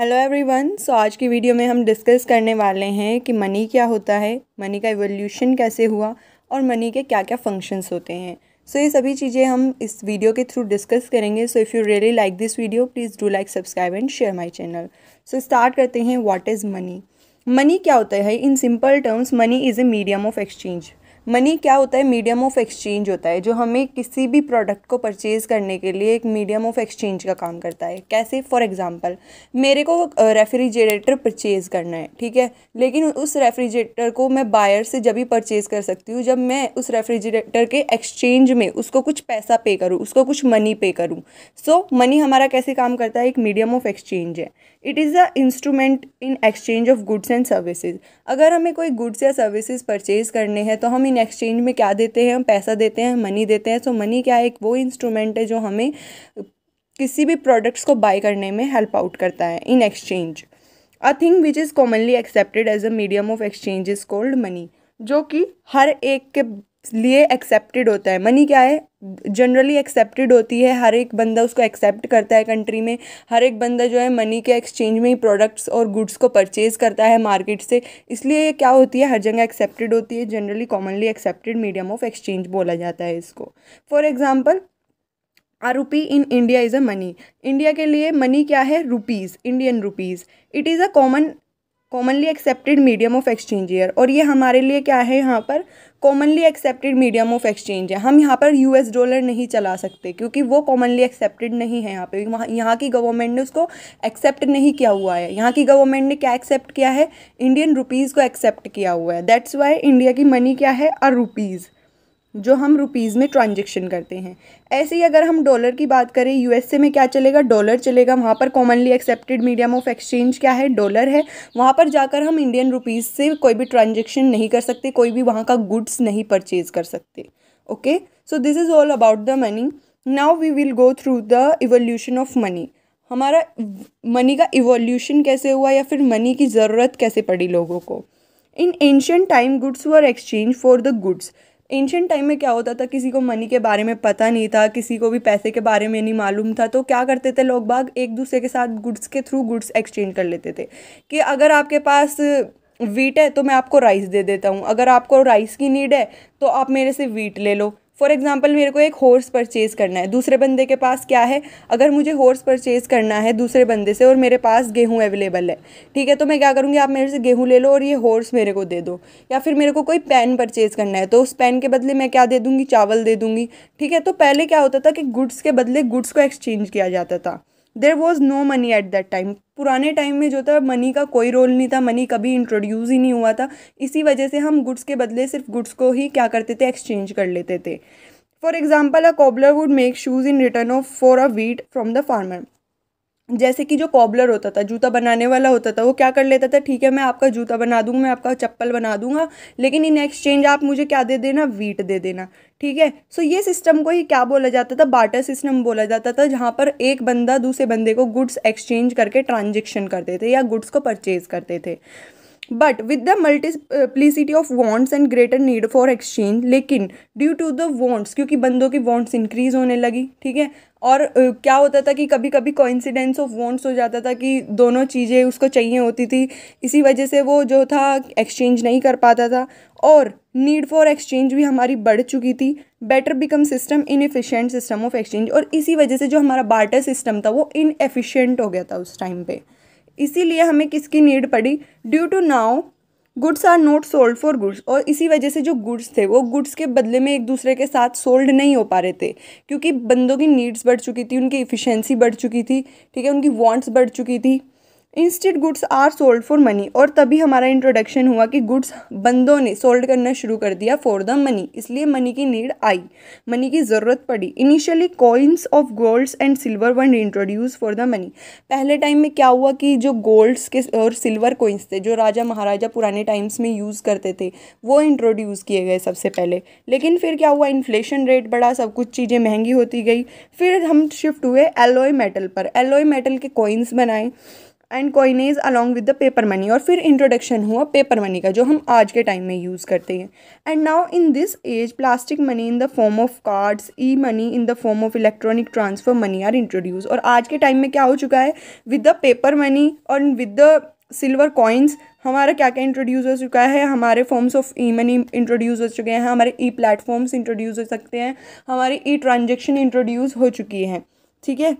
hello everyone so आज की video में हम डिस्कस करने वाले हैं कि मनी क्या होता है मनी का एवोल्यूशन कैसे हुआ और मनी के क्या क्या फंक्शंस होते हैं सो so, ये सभी चीज़ें हम इस वीडियो के थ्रू डिस्कस करेंगे so if you really like this video please do like subscribe and share my channel so start करते हैं वॉट इज़ मनी मनी क्या होता है in simple terms money is a medium of exchange money क्या होता है medium of exchange होता है जो हमें किसी भी प्रोडक्ट को परचेज़ करने के लिए एक मीडियम ऑफ एक्सचेंज का काम करता है कैसे फॉर एग्जांपल मेरे को रेफ्रिजरेटर परचेज़ करना है ठीक है लेकिन उस रेफ्रिजरेटर को मैं बायर से जब भी परचेज़ कर सकती हूँ जब मैं उस रेफ्रिजरेटर के एक्सचेंज में उसको कुछ पैसा पे करूँ उसको कुछ मनी पे करूँ सो मनी हमारा कैसे काम करता है एक मीडियम ऑफ एक्सचेंज है it is a instrument in exchange of goods and services अगर हमें कोई गुड्स या सर्विसेज परचेज़ करने हैं तो हम इन एक्सचेंज में क्या देते हैं हम पैसा देते हैं मनी देते हैं सो मनी क्या है एक वो इंस्ट्रूमेंट है जो हमें किसी भी प्रोडक्ट्स को बाय करने में हेल्प आउट करता है in exchange a thing which is commonly accepted as a medium of exchange is called money जो कि हर एक के लिए एक्सेप्टेड होता है मनी क्या है जनरली एक्सेप्टेड होती है हर एक बंदा उसको एक्सेप्ट करता है कंट्री में हर एक बंदा जो है मनी के एक्सचेंज में ही प्रोडक्ट्स और गुड्स को परचेज करता है मार्केट से इसलिए ये क्या होती है हर जगह एक्सेप्टेड होती है generally commonly accepted medium of exchange बोला जाता है इसको for example rupee in India is a money India के लिए मनी क्या है rupees Indian rupees it is a common commonly accepted medium of exchange here और ये हमारे लिए क्या है यहाँ पर commonly accepted medium of exchange है हम यहाँ पर एस डॉलर नहीं चला सकते क्योंकि वो कॉमनली एक्सेप्टेड नहीं है यहाँ पर यहाँ की गवर्नमेंट ने उसको एक्सेप्ट नहीं किया हुआ है यहाँ की गवर्नमेंट ने क्या एक्सेप्ट किया है इंडियन रुपीज़ को एक्सेप्ट किया हुआ है दैट्स वाई इंडिया की मनी क्या है अ रुपीज़ जो हम रुपीज़ में ट्रांजेक्शन करते हैं ऐसे ही अगर हम डॉलर की बात करें यूएसए में क्या चलेगा डॉलर चलेगा वहाँ पर commonly accepted medium of exchange क्या है डॉलर है वहाँ पर जाकर हम इंडियन रुपीज़ से कोई भी ट्रांजेक्शन नहीं कर सकते कोई भी वहाँ का गुड्स नहीं परचेज़ कर सकते okay so this is all about the money now we will go through the evolution of money हमारा मनी का इवोल्यूशन कैसे हुआ या फिर मनी की ज़रूरत कैसे पड़ी लोगों को in ancient time goods were exchange for the goods ancient time में क्या होता था किसी को मनी के बारे में पता नहीं था किसी को भी पैसे के बारे में नहीं मालूम था तो क्या करते थे लोग बाग एक दूसरे के साथ गुड्स के थ्रू गुड्स एक्सचेंज कर लेते थे कि अगर आपके पास वीट है तो मैं आपको राइस दे देता हूँ अगर आपको राइस की नीड है तो आप मेरे से वीट ले लो फॉर एग्ज़ाम्पल मेरे को एक हॉर्स परचेज़ करना है दूसरे बंदे के पास क्या है अगर मुझे हॉर्स परचेज़ करना है दूसरे बंदे से और मेरे पास गेहूँ अवेलेबल है ठीक है तो मैं क्या करूँगी आप मेरे से गेहूँ ले लो और ये हॉर्स मेरे को दे दो या फिर मेरे को कोई पेन परचेज़ करना है तो उस पेन के बदले मैं क्या दे दूँगी चावल दे दूँगी ठीक है तो पहले क्या होता था कि गुड्स के बदले गुड्स को एक्सचेंज किया जाता था there was no money at that time पुराने टाइम में जो था मनी का कोई रोल नहीं था मनी कभी इंट्रोड्यूस ही नहीं हुआ था इसी वजह से हम गुड्स के बदले सिर्फ गुड्स को ही क्या करते थे एक्सचेंज कर लेते थे for example a cobbler would make shoes in return of for a wheat from the farmer जैसे कि जो कॉबलर होता था जूता बनाने वाला होता था वो क्या कर लेता था ठीक है मैं आपका जूता बना दूंगा मैं आपका चप्पल बना दूंगा लेकिन इन एक्सचेंज आप मुझे क्या दे देना वीट दे देना ठीक है सो ये सिस्टम को ही क्या बोला जाता था बाटर सिस्टम बोला जाता था जहाँ पर एक बंदा दूसरे बंदे को गुड्स एक्सचेंज करके ट्रांजेक्शन करते थे या गुड्स को परचेज करते थे but with the multiplicity of wants and greater need for exchange लेकिन ड्यू टू द वॉन्ट्स क्योंकि बंदों की वॉन्ट्स इंक्रीज होने लगी ठीक है और क्या होता था कि कभी कभी कोइंसिडेंस ऑफ वॉन्ट्स हो जाता था कि दोनों चीज़ें उसको चाहिए होती थी इसी वजह से वो जो था एक्सचेंज नहीं कर पाता था और नीड फॉर एक्सचेंज भी हमारी बढ़ चुकी थी better become system inefficient system of exchange और इसी वजह से जो हमारा बार्टर सिस्टम था वो इनएफिशिएंट हो गया था उस टाइम पर इसीलिए हमें किसकी नीड पड़ी due to now goods are not sold for goods और इसी वजह से जो गुड्स थे वो गुड्स के बदले में एक दूसरे के साथ सोल्ड नहीं हो पा रहे थे क्योंकि बंदों की नीड्स बढ़ चुकी थी उनकी इफ़िशेंसी बढ़ चुकी थी ठीक है उनकी वांट्स बढ़ चुकी थी instant goods are sold for money और तभी हमारा इंट्रोडक्शन हुआ कि गुड्स बंदों ने सोल्ड करना शुरू कर दिया फॉर द मनी इसलिए मनी की नीड आई मनी की ज़रूरत पड़ी initially coins of golds and silver one introduce for the money पहले टाइम में क्या हुआ कि जो गोल्ड्स के और सिल्वर कोइंस थे जो राजा महाराजा पुराने टाइम्स में यूज़ करते थे वो इंट्रोड्यूस किए गए सबसे पहले लेकिन फिर क्या हुआ इन्फ्लेशन रेट बढ़ा सब कुछ चीज़ें महंगी होती गई फिर हम शिफ्ट हुए एलोए मेटल पर एलोए मेटल के कोइंस बनाए and coinage along with the paper money और फिर इंट्रोडक्शन हुआ पेपर मनी का जो हम आज के टाइम में यूज़ करते हैं and now in this age plastic money in the form of cards e money in the form of electronic transfer money are introduce और आज के टाइम में क्या हो चुका है विद द पेपर मनी और विद द सिल्वर कॉइन्स हमारा क्या क्या इंट्रोड्यूस हो चुका है हमारे forms of e money introduce हो चुके हैं हमारे ई प्लेटफॉर्म्स इंट्रोड्यूस हो सकते हैं हमारी ई ट्रांजेक्शन इंट्रोड्यूस हो चुकी हैं ठीक है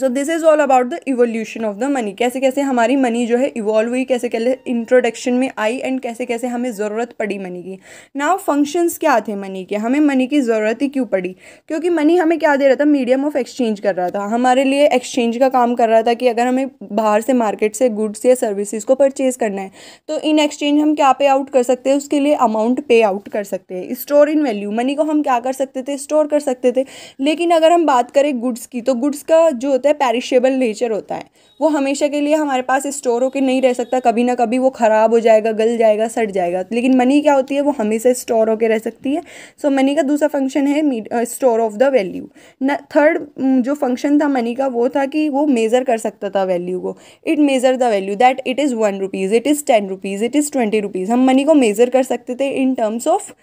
so this is all about the evolution of the money कैसे कैसे हमारी मनी जो है इवॉल्व हुई कैसे कैसे इंट्रोडक्शन में आई एंड कैसे कैसे हमें ज़रूरत पड़ी मनी की नाव फंक्शंस क्या थे मनी के हमें मनी की ज़रूरत ही क्यों पड़ी क्योंकि मनी हमें क्या दे रहा था मीडियम ऑफ एक्सचेंज कर रहा था हमारे लिए एक्सचेंज का काम कर रहा था कि अगर हमें बाहर से मार्केट से गुड्स या सर्विसेज को परचेज़ करना है तो इन एक्सचेंज हम क्या पे आउट कर सकते हैं उसके लिए अमाउंट पे आउट कर सकते हैं स्टोर इन वैल्यू मनी को हम क्या कर सकते थे स्टोर कर सकते थे लेकिन अगर हम बात करें गुड्स की तो गुड्स का जो होता है पैरिशेबल नेचर होता है वो हमेशा के लिए हमारे पास स्टोर होकर नहीं रह सकता कभी ना कभी वो ख़राब हो जाएगा गल जाएगा सड़ जाएगा लेकिन मनी क्या होती है वो हमेशा स्टोर होकर रह सकती है सो so, मनी का दूसरा फंक्शन है स्टोर ऑफ द वैल्यू न थर्ड जो फंक्शन था मनी का वो था कि वो मेज़र कर सकता था वैल्यू को it measure the value that it is one rupees it is ten rupees it is twenty rupees हम मनी को मेज़र कर सकते थे in terms of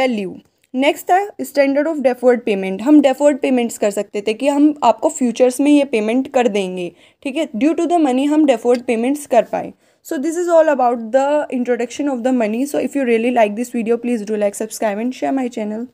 value next था स्टैंडर्ड ऑफ डेफर्ड पेमेंट हम डेफर्ड पेमेंट्स कर सकते थे कि हम आपको फ्यूचर्स में ये पेमेंट कर देंगे ठीक है ड्यू टू द मनी हम डेफर्ड पेमेंट्स कर पाए so this is all about the introduction of the money so if you really like this video please do like subscribe and share my channel